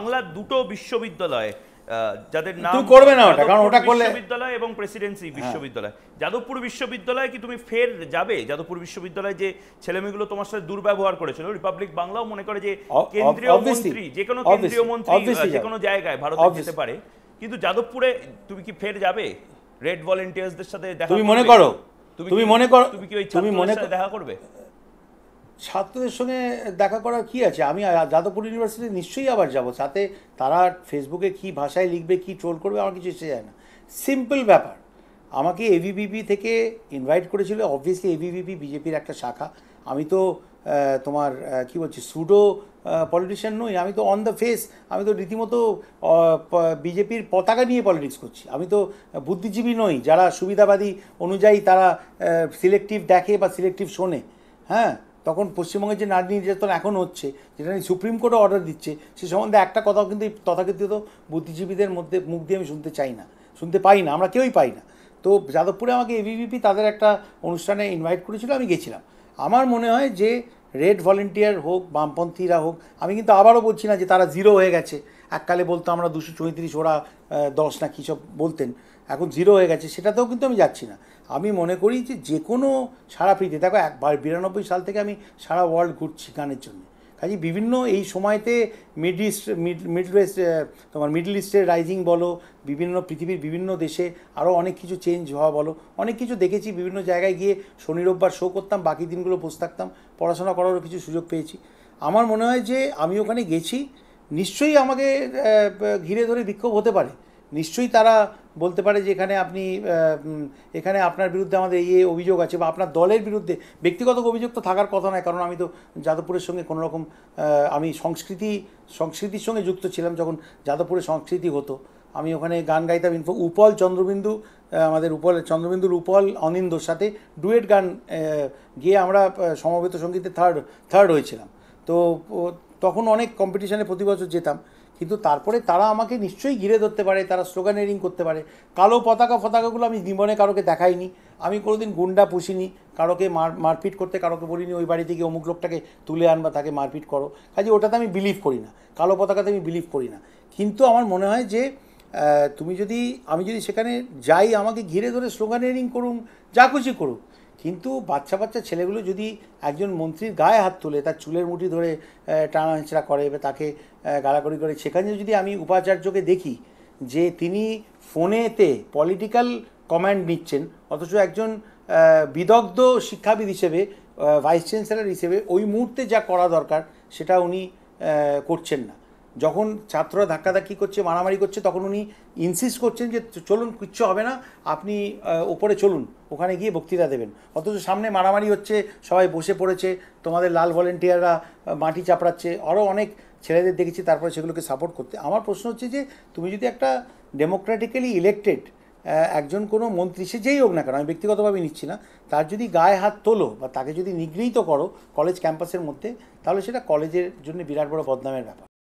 বাংলার দুটো বিশ্ববিদ্যালয় যাদের নাম করবে না ওটা কারণ ওটা করলে বিশ্ববিদ্যালয় এবং প্রেসিডেন্সি হ্যাঁ। বিশ্ববিদ্যালয় যাদবপুর বিশ্ববিদ্যালয়ে কি তুমি ফের যাবে যাদবপুর বিশ্ববিদ্যালয়ে যে ছেলেমেয়েগুলো তোমার সাথে দুর্ব্যবহার করেছিল রিপাবলিক বাংলাও মনে করে যে কেন্দ্রীয় মন্ত্রী যে কোনো কেন্দ্রীয় মন্ত্রী যে কোনো জায়গায় ভারত যেতে পারে কিন্তু যাদবপুরে তুমি কি ফের যাবে রেড ভলেন্টিয়ার্সদের সাথে দেখা তুমি মনে করো তুমি মনে করো তুমি কি ওই তুমি মনে দেখা করবে ছাত্রদের সঙ্গে দেখা করার কি আছে আমি যাদবপুর ইউনিভার্সিটি নিশ্চয়ই আবার যাব সাথে তারা ফেসবুকে কি ভাষায় লিখবে কি ট্রোল করবে আমার কিছু এসে যায় না সিম্পল ব্যাপার আমাকে এভিবিপি থেকে ইনভাইট করেছিল অবভিয়াসলি এভিবিপি বিজেপির একটা শাখা আমি তো তোমার কি বলছি সুডো পলিটিশিয়ান নই আমি তো অন দ্য ফেস আমি তো রীতিমতো বিজেপির পতাকা নিয়ে পলিটিক্স করছি আমি তো বুদ্ধিজীবী নই যারা সুবিধাবাদী অনুযায়ী তারা সিলেক্টিভ দেখে বা সিলেক্টিভ শোনে হ্যাঁ তখন পশ্চিমবঙ্গের যে নারী নির্যাতন এখন হচ্ছে যেটা নিয়ে সুপ্রিম কোর্টে অর্ডার দিচ্ছে সে সম্বন্ধে একটা কথাও কিন্তু তথাকথিত বুদ্ধিজীবীদের মধ্যে মুখ দিয়ে আমি শুনতে চাই না শুনতে পাই না আমরা কেউই পাই না তো যাদবপুরে আমাকে এবিভিপি তাদের একটা অনুষ্ঠানে ইনভাইট করেছিল আমি গেছিলাম আমার মনে হয় যে রেড ভলেন্টিয়ার হোক বামপন্থীরা হোক আমি কিন্তু আবারও বলছি না যে তারা জিরো হয়ে গেছে এককালে বলতো আমরা দুশো চৌত্রিশ ওরা দশ না কী সব বলতেন এখন জিরো হয়ে গেছে সেটাতেও কিন্তু আমি যাচ্ছি না আমি মনে করি যে যে কোনো সারা পৃথিবী দেখো একবার বিরানব্বই সাল থেকে আমি সারা ওয়ার্ল্ড ঘুরছি গানের জন্য কাজে বিভিন্ন এই সময়তে মিড ইস্ট মিডল ওয়েস্ট তোমার মিডল ইস্টের রাইজিং বলো বিভিন্ন পৃথিবীর বিভিন্ন দেশে আরও অনেক কিছু চেঞ্জ হওয়া বলো অনেক কিছু দেখেছি বিভিন্ন জায়গায় গিয়ে শনি রোববার শো করতাম বাকি দিনগুলো বসে থাকতাম পড়াশোনা করারও কিছু সুযোগ পেয়েছি আমার মনে হয় যে আমি ওখানে গেছি নিশ্চয়ই আমাকে ঘিরে ধরে বিক্ষোভ হতে পারে নিশ্চয়ই তারা বলতে পারে যে এখানে আপনি এখানে আপনার বিরুদ্ধে আমাদের ইয়ে অভিযোগ আছে বা আপনার দলের বিরুদ্ধে ব্যক্তিগত অভিযোগ তো থাকার কথা নয় কারণ আমি তো যাদবপুরের সঙ্গে কোনো রকম আমি সংস্কৃতি সংস্কৃতির সঙ্গে যুক্ত ছিলাম যখন যাদবপুরে সংস্কৃতি হতো আমি ওখানে গান গাইতাম ইনফো উপল চন্দ্রবিন্দু আমাদের উপল চন্দ্রবিন্দুর উপল অনিন্দর সাথে ডুয়েট গান গিয়ে আমরা সমবেত সঙ্গীতে থার্ড থার্ড হয়েছিলাম তো তখন অনেক কম্পিটিশানে প্রতি বছর যেতাম কিন্তু তারপরে তারা আমাকে নিশ্চয়ই ঘিরে ধরতে পারে তারা স্লোগান এরিং করতে পারে কালো পতাকা পতাকাগুলো আমি জীবনে কারোকে দেখাইনি আমি কোনোদিন গুন্ডা পুষিনি কারোকে মার মারপিট করতে কারোকে বলিনি ওই বাড়ি থেকে অমুক লোকটাকে তুলে আনবা তাকে মারপিট করো কাজে ওটাতে আমি বিলিভ করি না কালো পতাকাতে আমি বিলিভ করি না কিন্তু আমার মনে হয় যে তুমি যদি আমি যদি সেখানে যাই আমাকে ঘিরে ধরে স্লোগানিয়ারিং করুন যা খুশি করুক কিন্তু বাচ্চা বাচ্চা ছেলেগুলো যদি একজন মন্ত্রীর গায়ে হাত তোলে তার চুলের মুঠি ধরে টানা হেঁচড়া করে বা তাকে গালাগাড়ি করে সেখানে যদি আমি উপাচার্যকে দেখি যে তিনি ফোনেতে পলিটিক্যাল কমান্ড নিচ্ছেন অথচ একজন বিদগ্ধ শিক্ষাবিদ হিসেবে ভাইস চ্যান্সেলার হিসেবে ওই মুহূর্তে যা করা দরকার সেটা উনি করছেন না যখন ছাত্ররা ধাক্কাধাক্কি করছে মারামারি করছে তখন উনি ইনসিস্ট করছেন যে চলুন কিচ্ছু হবে না আপনি ওপরে চলুন ওখানে গিয়ে বক্তৃতা দেবেন অথচ সামনে মারামারি হচ্ছে সবাই বসে পড়েছে তোমাদের লাল ভলেন্টিয়াররা মাটি চাপড়াচ্ছে আরও অনেক ছেলেদের দেখেছি তারপরে সেগুলোকে সাপোর্ট করতে আমার প্রশ্ন হচ্ছে যে তুমি যদি একটা ডেমোক্রেটিক্যালি ইলেকটেড একজন কোনো মন্ত্রী সে যেই হোক না কেন আমি ব্যক্তিগতভাবে নিচ্ছি না তার যদি গায়ে হাত তোলো বা তাকে যদি নিগৃহীত করো কলেজ ক্যাম্পাসের মধ্যে তাহলে সেটা কলেজের জন্য বিরাট বড় বদনামের ব্যাপার